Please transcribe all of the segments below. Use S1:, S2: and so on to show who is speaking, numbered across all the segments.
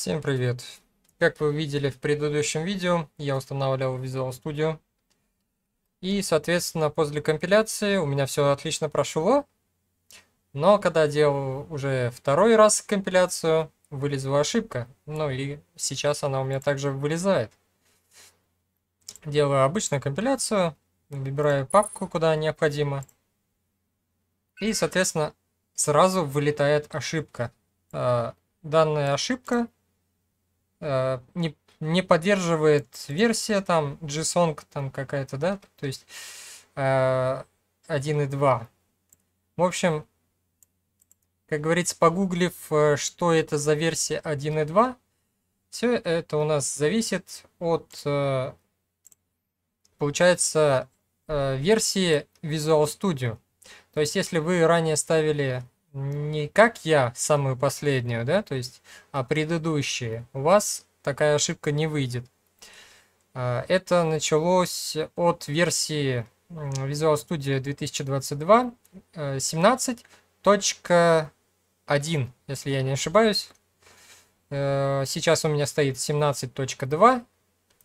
S1: Всем привет! Как вы видели в предыдущем видео, я устанавливал Visual Studio. И, соответственно, после компиляции у меня все отлично прошло. Но когда делал уже второй раз компиляцию, вылезла ошибка. Ну и сейчас она у меня также вылезает. Делаю обычную компиляцию, выбираю папку, куда необходимо. И, соответственно, сразу вылетает ошибка. А, данная ошибка Э, не, не поддерживает версия там JSON там какая-то, да, то есть э, 1 и 2. В общем, как говорится, погуглив, э, что это за версия 1 и 2, все это у нас зависит от, э, получается, версии Visual Studio. То есть, если вы ранее ставили не как я самую последнюю, да, то есть, а предыдущие, у вас такая ошибка не выйдет. А, это началось от версии Visual Studio 2022 17.1, э, если я не ошибаюсь. Э, сейчас у меня стоит 17.2,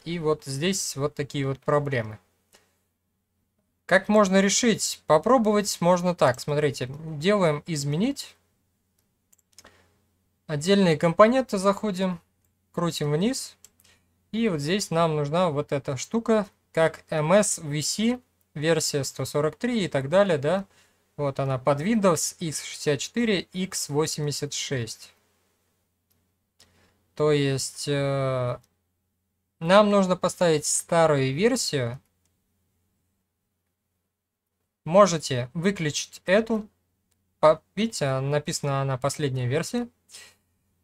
S1: и вот здесь вот такие вот проблемы. Как можно решить? Попробовать можно так. Смотрите, делаем изменить. Отдельные компоненты заходим, крутим вниз. И вот здесь нам нужна вот эта штука, как MSVC, версия 143 и так далее, да. Вот она под Windows x64, x86. То есть э, нам нужно поставить старую версию можете выключить эту. Видите, написано она последняя версия.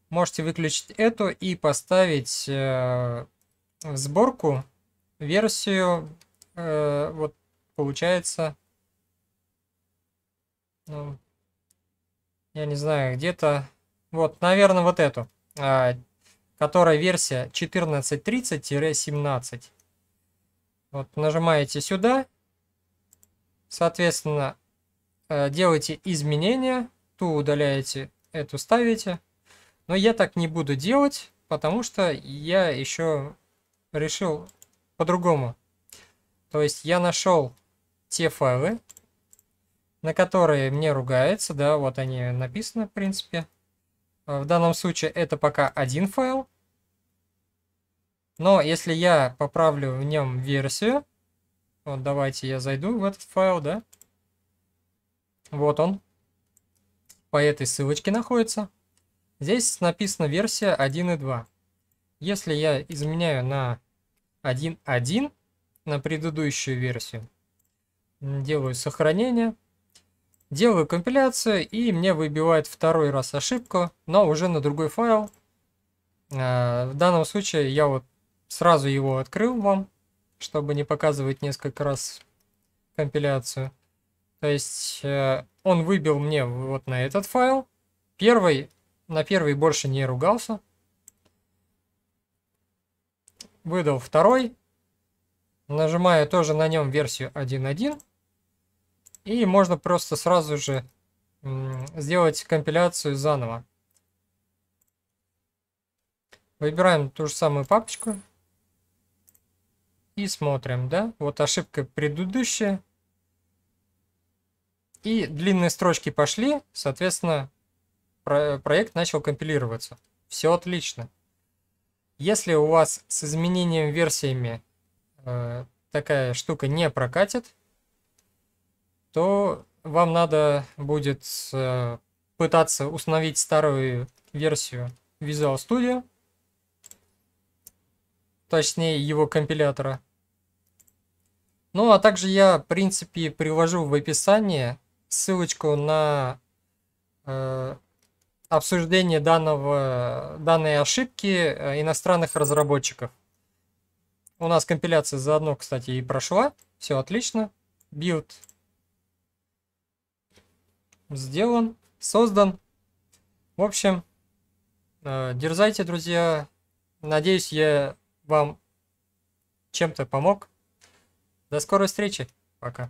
S1: Можете выключить эту и поставить э, в сборку версию, э, вот получается, ну, я не знаю, где-то, вот, наверное, вот эту, э, которая версия 14.30-17. Вот нажимаете сюда Соответственно, э, делаете изменения, ту удаляете, эту ставите. Но я так не буду делать, потому что я еще решил по-другому. То есть я нашел те файлы, на которые мне ругается, да, вот они написаны, в принципе. Э, в данном случае это пока один файл. Но если я поправлю в нем версию, вот давайте я зайду в этот файл, да? Вот он. По этой ссылочке находится. Здесь написана версия 1.2. Если я изменяю на 1.1, на предыдущую версию, делаю сохранение, делаю компиляцию, и мне выбивает второй раз ошибку, но уже на другой файл. А, в данном случае я вот сразу его открыл вам, чтобы не показывать несколько раз компиляцию. То есть э, он выбил мне вот на этот файл. Первый, на первый больше не ругался. Выдал второй. Нажимаю тоже на нем версию 1.1. И можно просто сразу же сделать компиляцию заново. Выбираем ту же самую папочку, и смотрим, да? Вот ошибка предыдущая. И длинные строчки пошли, соответственно, проект начал компилироваться. Все отлично. Если у вас с изменением версиями э, такая штука не прокатит, то вам надо будет э, пытаться установить старую версию Visual Studio точнее его компилятора. Ну а также я, в принципе, привожу в описании ссылочку на э, обсуждение данного, данной ошибки э, иностранных разработчиков. У нас компиляция заодно, кстати, и прошла. Все отлично. Билд сделан, создан. В общем, э, дерзайте, друзья. Надеюсь, я вам чем-то помог. До скорой встречи. Пока.